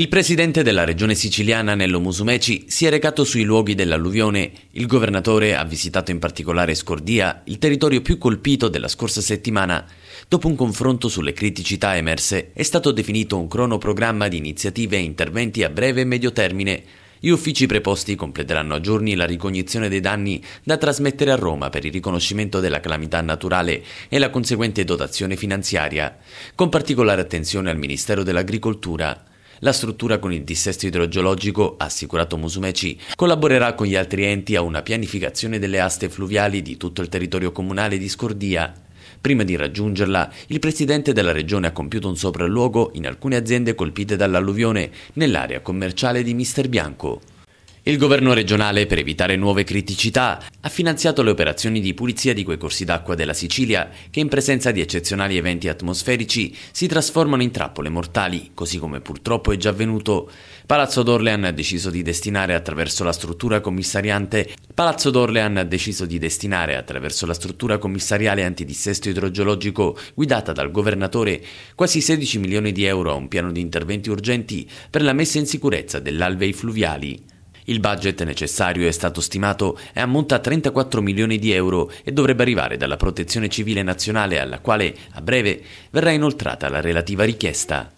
Il presidente della regione siciliana Nello Musumeci si è recato sui luoghi dell'alluvione, il governatore ha visitato in particolare Scordia, il territorio più colpito della scorsa settimana. Dopo un confronto sulle criticità emerse è stato definito un cronoprogramma di iniziative e interventi a breve e medio termine. Gli uffici preposti completeranno a giorni la ricognizione dei danni da trasmettere a Roma per il riconoscimento della calamità naturale e la conseguente dotazione finanziaria, con particolare attenzione al Ministero dell'Agricoltura. La struttura con il dissesto idrogeologico, ha assicurato Musumeci, collaborerà con gli altri enti a una pianificazione delle aste fluviali di tutto il territorio comunale di Scordia Prima di raggiungerla, il presidente della regione ha compiuto un sopralluogo in alcune aziende colpite dall'alluvione nell'area commerciale di Mister Bianco. Il governo regionale, per evitare nuove criticità, ha finanziato le operazioni di pulizia di quei corsi d'acqua della Sicilia che in presenza di eccezionali eventi atmosferici si trasformano in trappole mortali, così come purtroppo è già avvenuto. Palazzo d'Orlean ha deciso di destinare attraverso la struttura commissariante Palazzo d'Orlean ha deciso di destinare attraverso la struttura commissariale antidissesto idrogeologico guidata dal governatore quasi 16 milioni di euro a un piano di interventi urgenti per la messa in sicurezza dell'alvei fluviali. Il budget necessario è stato stimato e ammonta a 34 milioni di euro e dovrebbe arrivare dalla Protezione Civile Nazionale alla quale, a breve, verrà inoltrata la relativa richiesta.